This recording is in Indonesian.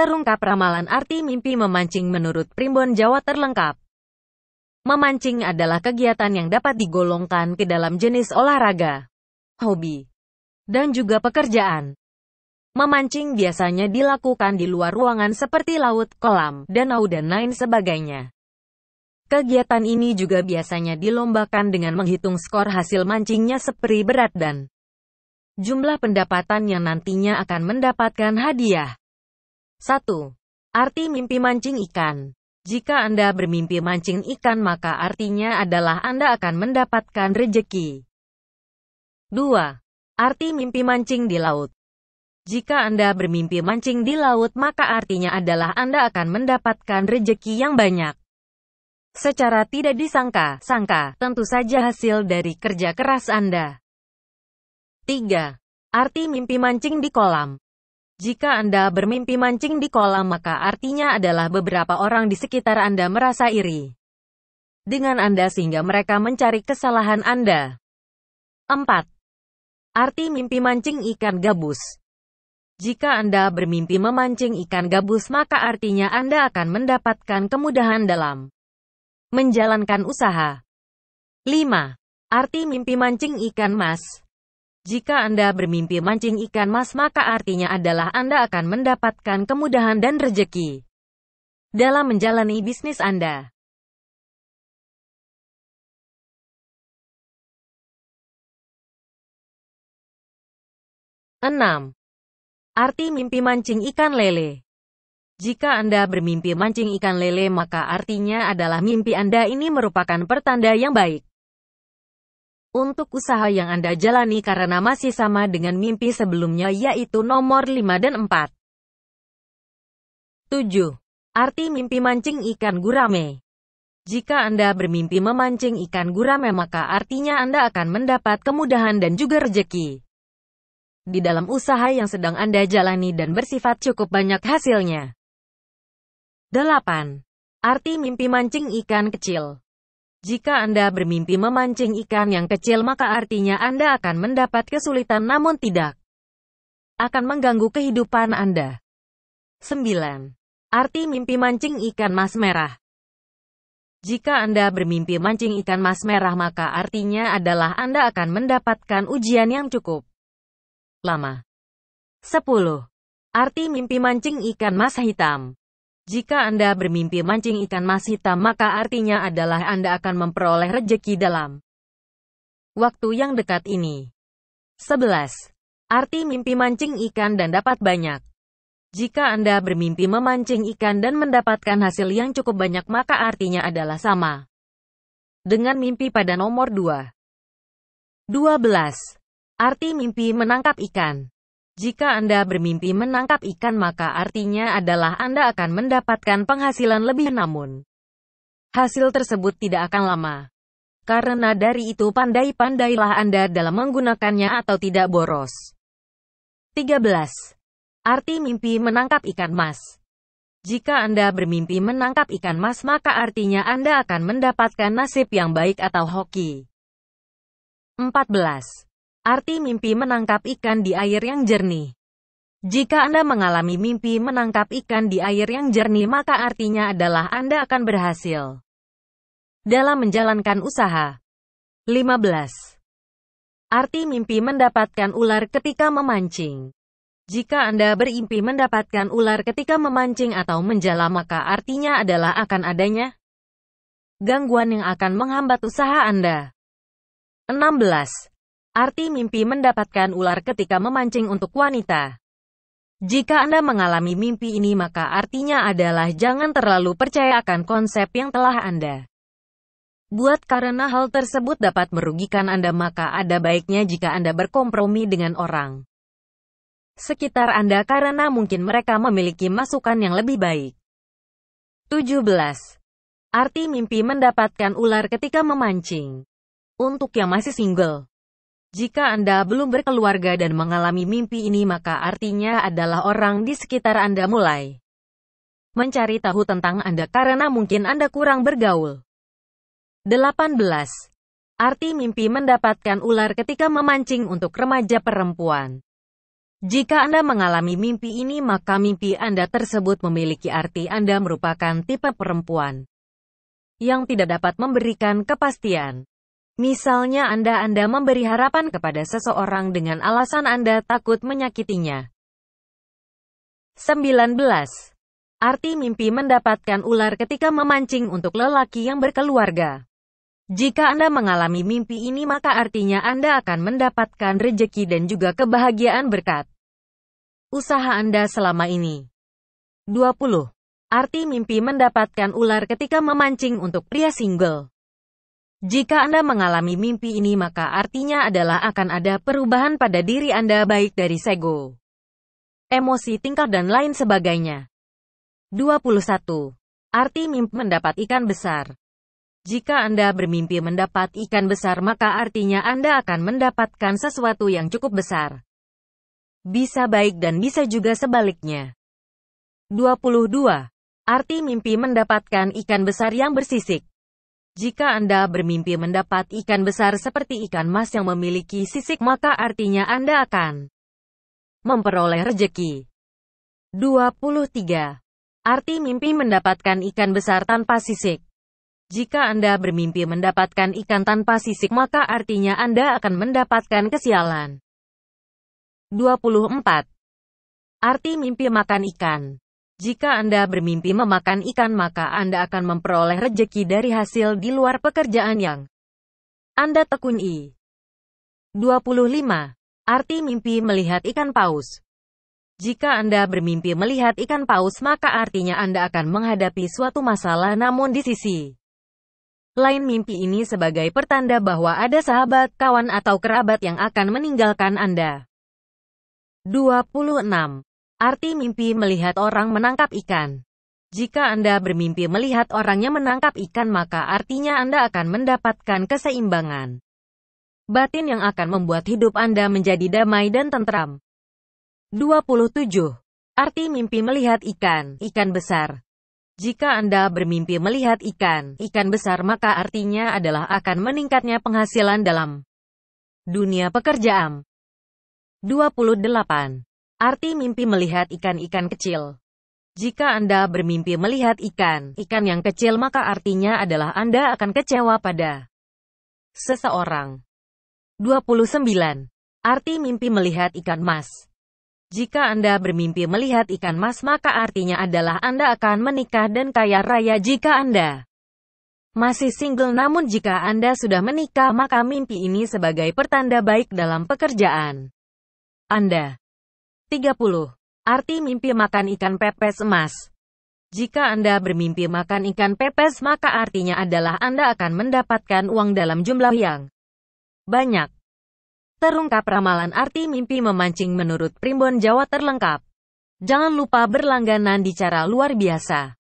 Terungkap ramalan arti mimpi memancing menurut Primbon Jawa terlengkap. Memancing adalah kegiatan yang dapat digolongkan ke dalam jenis olahraga, hobi, dan juga pekerjaan. Memancing biasanya dilakukan di luar ruangan seperti laut, kolam, danau dan lain sebagainya. Kegiatan ini juga biasanya dilombakan dengan menghitung skor hasil mancingnya seperti berat dan jumlah pendapatan yang nantinya akan mendapatkan hadiah. 1. Arti mimpi mancing ikan Jika Anda bermimpi mancing ikan maka artinya adalah Anda akan mendapatkan rejeki. 2. Arti mimpi mancing di laut Jika Anda bermimpi mancing di laut maka artinya adalah Anda akan mendapatkan rejeki yang banyak. Secara tidak disangka-sangka, tentu saja hasil dari kerja keras Anda. 3. Arti mimpi mancing di kolam jika Anda bermimpi mancing di kolam maka artinya adalah beberapa orang di sekitar Anda merasa iri dengan Anda sehingga mereka mencari kesalahan Anda. 4. Arti mimpi mancing ikan gabus Jika Anda bermimpi memancing ikan gabus maka artinya Anda akan mendapatkan kemudahan dalam menjalankan usaha. 5. Arti mimpi mancing ikan mas jika Anda bermimpi mancing ikan mas maka artinya adalah Anda akan mendapatkan kemudahan dan rejeki dalam menjalani bisnis Anda. Enam, Arti mimpi mancing ikan lele Jika Anda bermimpi mancing ikan lele maka artinya adalah mimpi Anda ini merupakan pertanda yang baik untuk usaha yang Anda jalani karena masih sama dengan mimpi sebelumnya yaitu nomor 5 dan 4. 7. Arti mimpi mancing ikan gurame Jika Anda bermimpi memancing ikan gurame maka artinya Anda akan mendapat kemudahan dan juga rejeki. Di dalam usaha yang sedang Anda jalani dan bersifat cukup banyak hasilnya. 8. Arti mimpi mancing ikan kecil jika Anda bermimpi memancing ikan yang kecil maka artinya Anda akan mendapat kesulitan namun tidak akan mengganggu kehidupan Anda. 9. Arti mimpi mancing ikan mas merah Jika Anda bermimpi mancing ikan mas merah maka artinya adalah Anda akan mendapatkan ujian yang cukup lama. 10. Arti mimpi mancing ikan mas hitam jika Anda bermimpi mancing ikan mas hitam maka artinya adalah Anda akan memperoleh rejeki dalam waktu yang dekat ini. 11. Arti mimpi mancing ikan dan dapat banyak. Jika Anda bermimpi memancing ikan dan mendapatkan hasil yang cukup banyak maka artinya adalah sama dengan mimpi pada nomor 2. 12. Arti mimpi menangkap ikan. Jika Anda bermimpi menangkap ikan maka artinya adalah Anda akan mendapatkan penghasilan lebih namun hasil tersebut tidak akan lama. Karena dari itu pandai-pandailah Anda dalam menggunakannya atau tidak boros. 13. Arti mimpi menangkap ikan mas. Jika Anda bermimpi menangkap ikan mas maka artinya Anda akan mendapatkan nasib yang baik atau hoki. 14. Arti mimpi menangkap ikan di air yang jernih. Jika Anda mengalami mimpi menangkap ikan di air yang jernih maka artinya adalah Anda akan berhasil dalam menjalankan usaha. 15. Arti mimpi mendapatkan ular ketika memancing. Jika Anda berimpi mendapatkan ular ketika memancing atau menjala maka artinya adalah akan adanya gangguan yang akan menghambat usaha Anda. 16. Arti mimpi mendapatkan ular ketika memancing untuk wanita. Jika Anda mengalami mimpi ini maka artinya adalah jangan terlalu percaya akan konsep yang telah Anda buat karena hal tersebut dapat merugikan Anda maka ada baiknya jika Anda berkompromi dengan orang sekitar Anda karena mungkin mereka memiliki masukan yang lebih baik. 17. Arti mimpi mendapatkan ular ketika memancing. Untuk yang masih single, jika Anda belum berkeluarga dan mengalami mimpi ini maka artinya adalah orang di sekitar Anda mulai mencari tahu tentang Anda karena mungkin Anda kurang bergaul. 18. Arti mimpi mendapatkan ular ketika memancing untuk remaja perempuan. Jika Anda mengalami mimpi ini maka mimpi Anda tersebut memiliki arti Anda merupakan tipe perempuan yang tidak dapat memberikan kepastian. Misalnya Anda-Anda memberi harapan kepada seseorang dengan alasan Anda takut menyakitinya. 19. Arti mimpi mendapatkan ular ketika memancing untuk lelaki yang berkeluarga. Jika Anda mengalami mimpi ini maka artinya Anda akan mendapatkan rejeki dan juga kebahagiaan berkat usaha Anda selama ini. 20. Arti mimpi mendapatkan ular ketika memancing untuk pria single. Jika Anda mengalami mimpi ini maka artinya adalah akan ada perubahan pada diri Anda baik dari sego, emosi tingkah dan lain sebagainya. 21. Arti mimpi mendapat ikan besar Jika Anda bermimpi mendapat ikan besar maka artinya Anda akan mendapatkan sesuatu yang cukup besar. Bisa baik dan bisa juga sebaliknya. 22. Arti mimpi mendapatkan ikan besar yang bersisik. Jika Anda bermimpi mendapat ikan besar seperti ikan mas yang memiliki sisik maka artinya Anda akan memperoleh rejeki. 23. Arti mimpi mendapatkan ikan besar tanpa sisik. Jika Anda bermimpi mendapatkan ikan tanpa sisik maka artinya Anda akan mendapatkan kesialan. 24. Arti mimpi makan ikan. Jika Anda bermimpi memakan ikan maka Anda akan memperoleh rejeki dari hasil di luar pekerjaan yang Anda tekuni. 25. Arti mimpi melihat ikan paus Jika Anda bermimpi melihat ikan paus maka artinya Anda akan menghadapi suatu masalah namun di sisi lain mimpi ini sebagai pertanda bahwa ada sahabat, kawan atau kerabat yang akan meninggalkan Anda. 26. Arti mimpi melihat orang menangkap ikan. Jika Anda bermimpi melihat orangnya menangkap ikan maka artinya Anda akan mendapatkan keseimbangan. Batin yang akan membuat hidup Anda menjadi damai dan tentram. 27. Arti mimpi melihat ikan, ikan besar. Jika Anda bermimpi melihat ikan, ikan besar maka artinya adalah akan meningkatnya penghasilan dalam dunia pekerjaan. 28. Arti mimpi melihat ikan-ikan kecil. Jika Anda bermimpi melihat ikan, ikan yang kecil maka artinya adalah Anda akan kecewa pada seseorang. 29. Arti mimpi melihat ikan mas. Jika Anda bermimpi melihat ikan mas maka artinya adalah Anda akan menikah dan kaya raya jika Anda masih single namun jika Anda sudah menikah maka mimpi ini sebagai pertanda baik dalam pekerjaan Anda. 30. Arti mimpi makan ikan pepes emas Jika Anda bermimpi makan ikan pepes maka artinya adalah Anda akan mendapatkan uang dalam jumlah yang banyak. Terungkap ramalan arti mimpi memancing menurut Primbon Jawa terlengkap. Jangan lupa berlangganan di cara luar biasa.